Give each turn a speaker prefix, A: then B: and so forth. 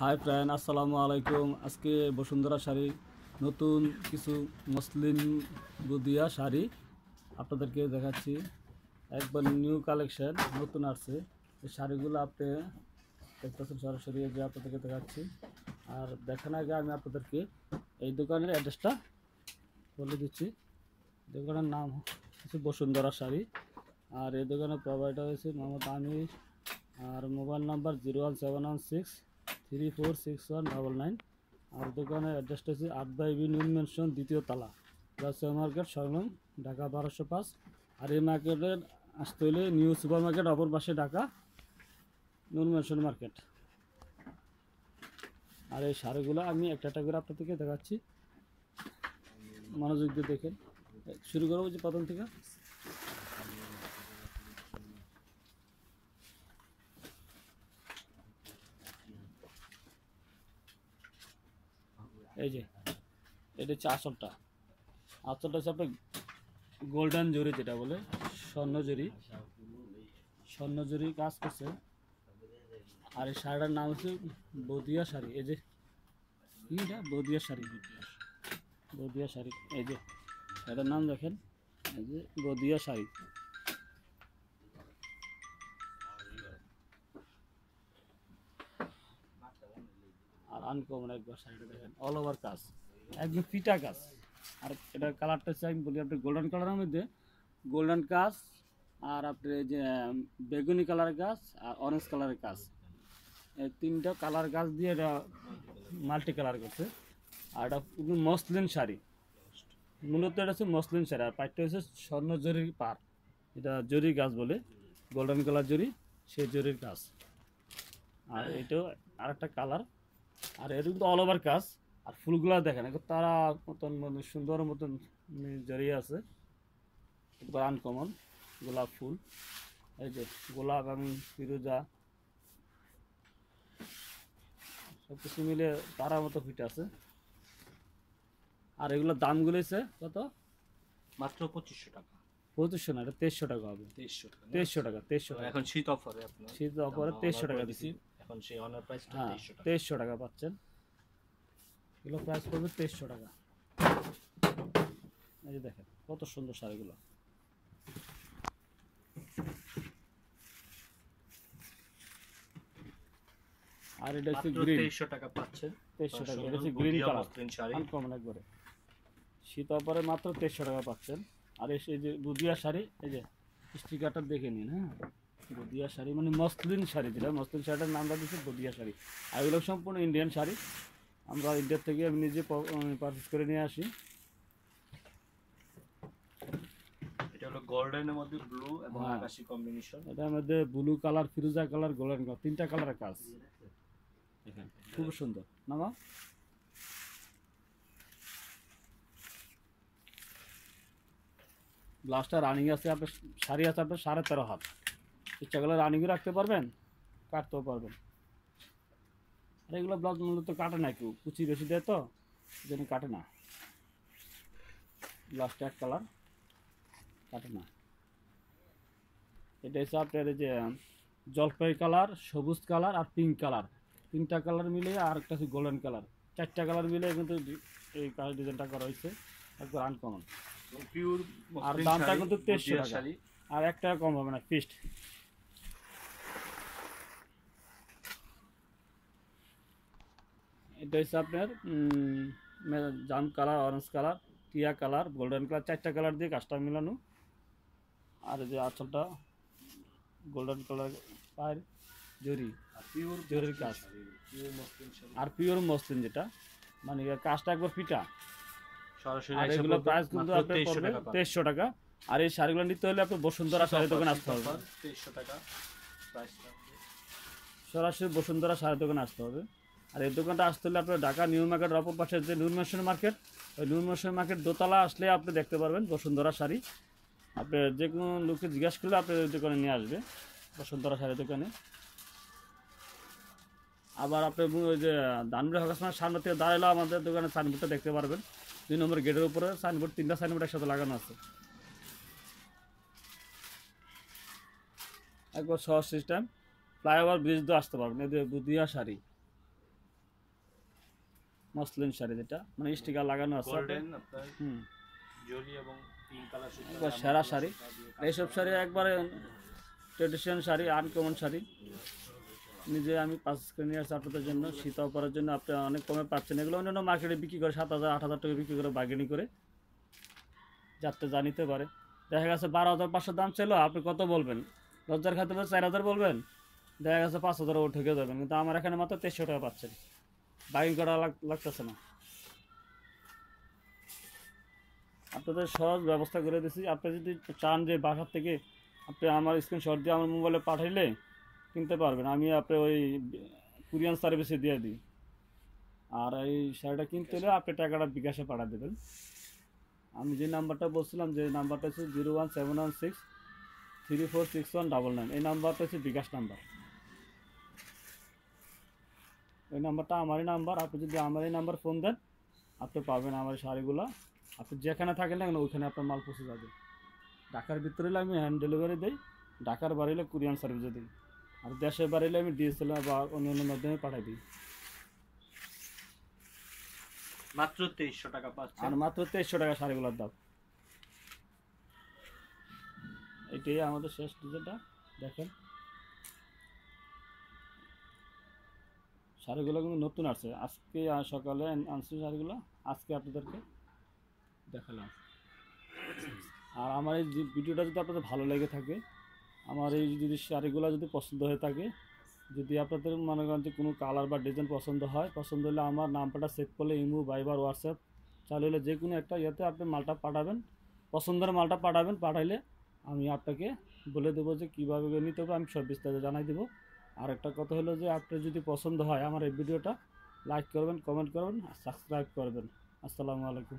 A: Hi friend আসসালামু আলাইকুম আজকে বসুন্ধরা শাড়ি নতুন কিছু মুসলিম বুদিয়া শাড়ি আপনাদেরকে দেখাচ্ছি একবার নিউ কালেকশন নতুন আসছে এই শাড়িগুলো আপনি দেখতেছেন সরাসরি যে আপনাদেরকে দেখাচ্ছি আর দেখার আগে আমি আপনাদেরকে এই দোকানের অ্যাড্রেসটা বলে দিচ্ছি দোকানের নাম হচ্ছে বসুন্ধরা শাড়ি আর এই দোকানের প্রোভাইডার হয়েছে মোহাম্মদ আমির আর mobile number zero one seven one six three four six one double nine আর দোকানের অ্যাড্রেসটা হচ্ছে আট বাই বি নিউ মেনশন দ্বিতীয় তালা রাজশাহী মার্কেট সরলম ঢাকা বারোশো পাঁচ আর এই মার্কেটের আসতে হলে নিউ সুপার মার্কেট অপর পাশে ঢাকা নুন মেনশন মার্কেট আর এই শাড়িগুলো আমি একটা একটা করে আপনাদেরকে দেখাচ্ছি মনোযোগ দিয়ে দেখেন শুরু করবো যে প্রথম থেকে এই যে এটা হচ্ছে আসলটা আসলটা হচ্ছে আপনার গোল্ডেন জরি যেটা বলে স্বর্ণ জরি স্বর্ণ জরি কাজ করছে আর এই শাড়িটার নাম হচ্ছে বদিয়া শাড়ি এই যে এটা বদিয়া শাড়ি বদিয়া শাড়ি এই যে এটার নাম দেখেন এই যে বদিয়া শাড়ি আনকমন একবার দেখেন অল ওভার কাজ একদম ফিটা কাজ আর এটার কালারটা চাই আমি বলি আপনি গোল্ডেন কালারের মধ্যে গোল্ডেন কাজ আর আপনার যে বেগুনি কালারের কাজ আর অরেঞ্জ কালারের কাজ এই তিনটা কালার গাছ দিয়ে এটা মাল্টি কালার করছে আর এটা মসলিন শাড়ি মূলত এটা হচ্ছে মসলিন শাড়ি আর পাটটা হচ্ছে স্বর্ণ জরির পার এটা জরি গাছ বলে গোল্ডেন কালার জরি সে জরির গাছ আর এটাও আরেকটা কালার আর এটা কিন্তু অল ওভার কাজ আর ফুলগুলা দেখেন এখন তারা মতন মানে সুন্দর মতন জড়িয়ে আছে একবার আনকমন গোলাপ ফুল এই যে গোলাপ আমি ফিরোজা সব কিছু মিলে তারা মতো ফিট আছে আর এগুলোর দাম হচ্ছে কত মাত্র পঁচিশশো টাকা পঁচিশশো না এটা তেইশশো টাকা হবে তেইশশো টাকা তেইশশো টাকা তেইশশো টাকা এখন শীত অফারে শীত অফারে তেইশশো টাকা দিচ্ছি এখন সেই অনার প্রাইস হ্যাঁ, তেইশশো টাকা পাচ্ছেন এগুলো প্রাইস পড়বে তেইশশো টাকা এই যে দেখেন কত সুন্দর শাড়িগুলো আর এটা পাচ্ছেন শীত মাত্র 2300 টাকা পাচ্ছেন আর এই যে বুদিয়া শাড়ি এই যে স্টিকারটা দেখে নিন হ্যাঁ বদিয়া শাড়ি মানে মসলিন শাড়ি যেটা মসলিন শাড়িটার নামটা দিচ্ছে বদিয়া শাড়ি আর এগুলো সম্পূর্ণ ইন্ডিয়ান শাড়ি আমরা ইন্ডিয়ার থেকে আমি নিজে পারচেস করে নিয়ে আসি এটা মধ্যে ব্লু এবং হ্যাঁ। কম্বিনেশন এটার মধ্যে blue colour colour golden colour তিনটা কালারের কাজ খুব সুন্দর রানিং আছে শাড়ি আছে সাড়ে তেরো হাত ইচ্ছা করলে রানিংও রাখতে পারবেন কাটতেও পারবেন আর এগুলো ব্লক মূলত কাটে না কেউ কুচি বেশি দেয় তো যেন কাটে না ব্লাউজটা এক কালার কাটে না এটা হিসাব আপনার যে জলপাই কালার সবুজ কালার আর পিঙ্ক কালার তিনটা কালার মিলে আর একটা হচ্ছে গোল্ডেন কালার চারটা কালার মিলে কিন্তু এই কালার ডিজাইনটা করা হয়েছে একবার আনকমন আর দামটা কিন্তু তেইশশো টাকা আর একটা কম হবে না পিস্ট এটা হচ্ছে আপনার জাম কালার অরেঞ্জ কালার টিয়া কালার গোল্ডেন কালার চারটা কালার দিয়ে কাজটা মিলানো আর যে আঁচলটা গোল্ডেন কালার পায়ের জরি পিওর জরির কাজ আর পিওর মসলিন যেটা মানে কাজটা একবার ফিটা আর এগুলো প্রাইস কিন্তু আপনার পড়বে তেইশশো টাকা আর এই শাড়িগুলো নিতে হলে আপনার বসুন্ধরা শাড়ি দোকানে আসতে হবে তেইশশো টাকা সরাসরি বসুন্ধরা শাড়ি দোকানে আসতে হবে আর এই দোকানটা আসতে হলে আপনার ঢাকা নিউ মার্কেটের অপর পাশে যে নুরমেশন মার্কেট ওই নুরমেশন মার্কেট দোতলা আসলে আপনি দেখতে পারবেন বসুন্ধরা শাড়ি আপনি যে কোনো লোককে জিজ্ঞাসা করলে আপনি দোকানে নিয়ে আসবে বসুন্ধরা শাড়ি দোকানে আবার আপনি ওই যে ধানবিড়ি সময় সামনে থেকে দাঁড়ালেও আমাদের দোকানে সাইনবোর্ডটা দেখতে পারবেন দুই নম্বর গেটের উপরে সাইনবোর্ড তিনটা সাইনবোর্ড একসাথে লাগানো আছে একবার সহজ সিস্টেম ফ্লাইওভার ব্রিজ দিয়ে আসতে পারবেন এদের বুদিয়া শাড়ি মসলিন শাড়ি যেটা মানে স্টিকার লাগানো আছে হুম সেরা শাড়ি এইসব শাড়ি একবারে ট্রেডিশন শাড়ি আনকমন শাড়ি নিজে আমি পাঁচ করে নিয়ে আসছি আপনাদের জন্য শীত করার জন্য আপনি অনেক কমে পাচ্ছেন এগুলো অন্যান্য মার্কেটে বিক্রি করে সাত হাজার আট হাজার টাকা বিক্রি করে বাগিনি করে যাতে জানিতে পারে দেখা গেছে বারো হাজার পাঁচশো দাম ছিল আপনি কত বলবেন দশ হাজার খাতে চার হাজার বলবেন দেখা গেছে পাঁচ হাজার ও ঠেকে যাবেন কিন্তু আমার এখানে মাত্র তেইশশো টাকা পাচ্ছেন বাগিং করা লাগতেছে না আপনাদের সহজ ব্যবস্থা করে দিয়েছি আপনি যদি চান যে বাসার থেকে আপনি আমার স্ক্রিনশট দিয়ে আমার মোবাইলে পাঠাইলে কিনতে পারবেন আমি আপনি ওই কুরিয়ান সার্ভিসে দিয়ে দিই আর এই শাড়িটা কিনতে হলে আপনি টাকাটা বিকাশে পাঠা দেবেন আমি যে নাম্বারটা বলছিলাম যে নাম্বারটা হচ্ছে zero one seven one six three four six one double nine এই নাম্বারটা হচ্ছে বিকাশ নাম্বার এই নাম্বারটা আমারই নাম্বার আপনি যদি আমারই নাম্বার ফোন দেন আপনি পাবেন আমার শাড়িগুলো আপনি যেখানে থাকেন না ওইখানে আপনার মাল পৌঁছে যাবে ঢাকার ভিতরে আমি হ্যান্ড ডেলিভারি দিই ঢাকার বাড়িলে হলে কুরিয়ান সার্ভিসে দিই আর দেশের বাড়িলে আমি ডিএসএল বা অন্য অন্য মাধ্যমে পাঠাই দিই মাত্র তেইশশো টাকা পাচ্ছি আর মাত্র তেইশশো টাকা শাড়িগুলোর দাম এটাই আমাদের শেষ ডিজাইনটা দেখেন শাড়িগুলো কিন্তু নতুন আসছে আজকে সকালে আনছি শাড়িগুলো আজকে আপনাদেরকে দেখালাম আর আমার এই ভিডিওটা যদি আপনাদের ভালো লেগে থাকে আমার এই যদি শাড়িগুলো যদি পছন্দ হয়ে থাকে যদি আপনাদের মনে করেন যে কোনো কালার বা ডিজাইন পছন্দ হয় পছন্দ হলে আমার নাম্বারটা সেভ করলে ইমো বাইবার হোয়াটসঅ্যাপ চালু হলে যে কোনো একটা ইয়েতে আপনি মালটা পাঠাবেন পছন্দের মালটা পাঠাবেন পাঠাইলে আমি আপনাকে বলে দেবো যে কীভাবে নিতে হবে আমি সব বিস্তারিত জানাই দেবো আর একটা কথা হলো যে আপনার যদি পছন্দ হয় আমার এই ভিডিওটা লাইক করবেন কমেন্ট করবেন আর সাবস্ক্রাইব করবেন আসসালামু আলাইকুম